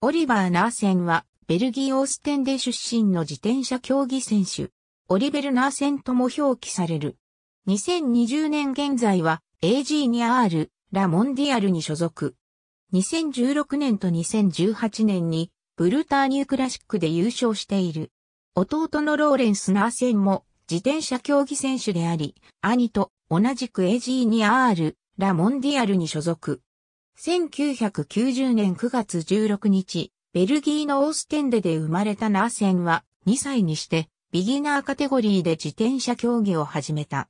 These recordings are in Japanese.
オリバー・ナーセンは、ベルギー・オーステンで出身の自転車競技選手、オリベル・ナーセンとも表記される。2020年現在は、a g ー r ラ・モンディアルに所属。2016年と2018年に、ブルターニュクラシックで優勝している。弟のローレンス・ナーセンも、自転車競技選手であり、兄と同じく a g ー r ラ・モンディアルに所属。1990年9月16日、ベルギーのオーステンデで生まれたナーセンは2歳にしてビギナーカテゴリーで自転車競技を始めた。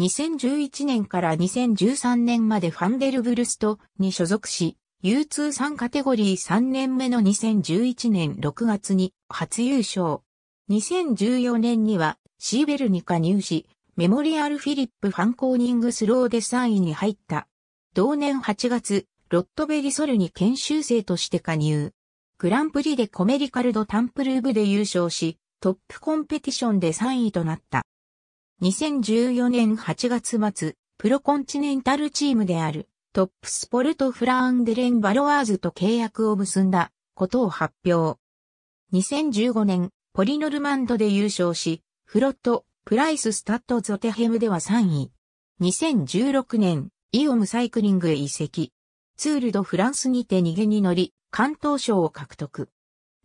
2011年から2013年までファンデルブルストに所属し、U23 カテゴリー3年目の2011年6月に初優勝。2014年にはシーベルに加入し、メモリアルフィリップファンコーニングスローで3位に入った。同年8月、ロットベリソルに研修生として加入。グランプリでコメリカルド・タンプルーブで優勝し、トップコンペティションで3位となった。2014年8月末、プロコンチネンタルチームである、トップスポルト・フランデレン・バロワーズと契約を結んだことを発表。2015年、ポリノルマンドで優勝し、フロット、プライススタッド・ゾテヘムでは3位。2016年、イオムサイクリングへ移籍。ツール・ド・フランスにて逃げに乗り、関東賞を獲得。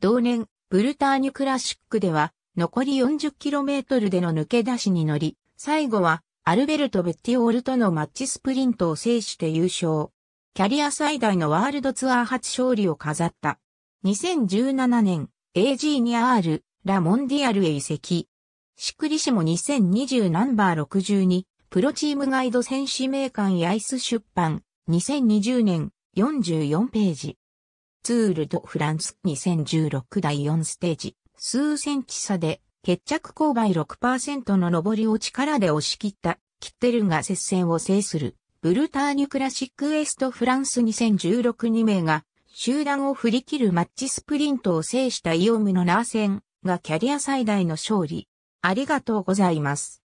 同年、ブルターニュクラシックでは、残り 40km での抜け出しに乗り、最後は、アルベルト・ベッティオールとのマッチスプリントを制して優勝。キャリア最大のワールドツアー初勝利を飾った。2017年、a g ー r ラ・モンディアルへ移籍。しくりしも2020ナンバー62、プロチームガイド選手名鑑やイス出版、2020年44ページ。ツールドフランス2016第4ステージ。数センチ差で決着勾配6%の上りを力で押し切った、キッテルが接戦を制する。ブルターニュクラシックエストフランス20162名が集団を振り切るマッチスプリントを制したイオムのナーセンがキャリア最大の勝利。ありがとうございます。